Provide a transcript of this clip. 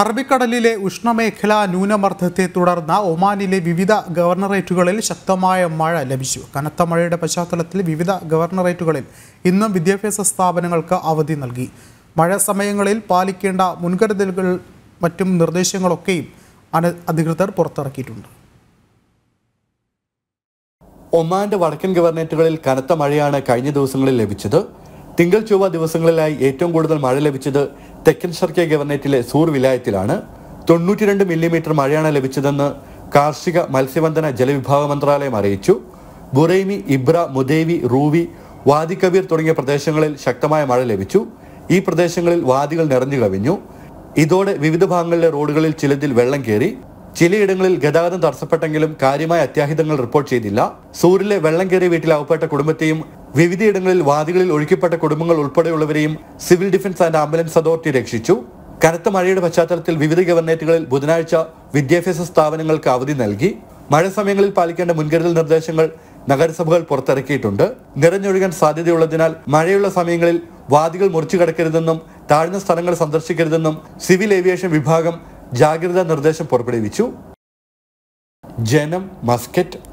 അറബിക്കടലിലെ ഉഷ്ണമേഖലാ ന്യൂനമർദ്ദത്തെ തുടർന്ന് ഒമാനിലെ വിവിധ ഗവർണറേറ്റുകളിൽ ശക്തമായ മഴ ലഭിച്ചു കനത്ത മഴയുടെ പശ്ചാത്തലത്തിൽ വിവിധ ഗവർണറേറ്റുകളിൽ ഇന്നും വിദ്യാഭ്യാസ സ്ഥാപനങ്ങൾക്ക് അവധി നൽകി മഴ സമയങ്ങളിൽ പാലിക്കേണ്ട മുൻകരുതലുകൾ മറ്റും നിർദ്ദേശങ്ങളൊക്കെയും അധികൃതർ പുറത്തിറക്കിയിട്ടുണ്ട് ഒമാന്റെ വടക്കൻ ഗവർണറേറ്റുകളിൽ കനത്ത മഴയാണ് കഴിഞ്ഞ ദിവസങ്ങളിൽ ലഭിച്ചത് തിങ്കൾ ചൊവ്വ ദിവസങ്ങളിലായി ഏറ്റവും കൂടുതൽ മഴ ലഭിച്ചത് തെക്കൻ ഷർക്കെ ഗവർണേറ്റിലെ സൂർ വിലായത്തിലാണ് രണ്ട് മില്ലിമീറ്റർ മഴയാണ് ലഭിച്ചതെന്ന് കാർഷിക മത്സ്യബന്ധന ജലവിഭാഗ മന്ത്രാലയം അറിയിച്ചു Buraimi Ibra Mudaybi Ruwi Wadi Kabir തുടങ്ങിയ പ്രദേശങ്ങളിൽ ശക്തമായ മഴ ലഭിച്ചു ഈ പ്രദേശങ്ങളിൽ വാദികൾ നിറഞ്ഞു കവിഞ്ഞു ഇതോടെ വിവിധ ഭാഗങ്ങളിലെ റോഡുകളിൽ ചിലതിൽ വെള്ളം കയറി ചിലയിടങ്ങളിൽ ഗതാഗതം തടസ്സപ്പെട്ടെങ്കിലും കാര്യമായ അത്യാഹിതങ്ങൾ റിപ്പോർട്ട് ചെയ്തില്ല സൂറിലെ വെള്ളം കയറിയ വീട്ടിൽ അകപ്പെട്ട കുടുംബത്തെയും വിവിധയിടങ്ങളിൽ വാദികളിൽ ഒഴുക്കിപ്പെട്ട കുടുംബങ്ങൾ ഉൾപ്പെടെയുള്ളവരെയും civil defence and ambulance authority രക്ഷിച്ചു കനത്ത മഴയുടെ പശ്ചാത്തലത്തിൽ വിവിധ ഗവർണേറ്റുകളിൽ ബുധനാഴ്ച വിദ്യാഭ്യാസ സ്ഥാപനങ്ങൾക്ക് അവധി നൽകി മഴ സമയങ്ങളിൽ പാലിക്കേണ്ട മുൻകരുതൽ നിർദ്ദേശങ്ങൾ നഗരസഭകൾ പുറത്തിറക്കിയിട്ടുണ്ട് നിറഞ്ഞൊഴുകാൻ സാധ്യതയുള്ളതിനാൽ മഴയുള്ള സമയങ്ങളിൽ വാദികൾ മുറിച്ചു കടക്കരുതെന്നും താഴ്ന്ന സ്ഥലങ്ങൾ സന്ദർശിക്കരുതെന്നും സിവിൽ ഏവിയേഷൻ വിഭാഗം ജാഗ്രതാ നിർദ്ദേശം പുറപ്പെടുവിച്ചു ജനം മസ്കറ്റ്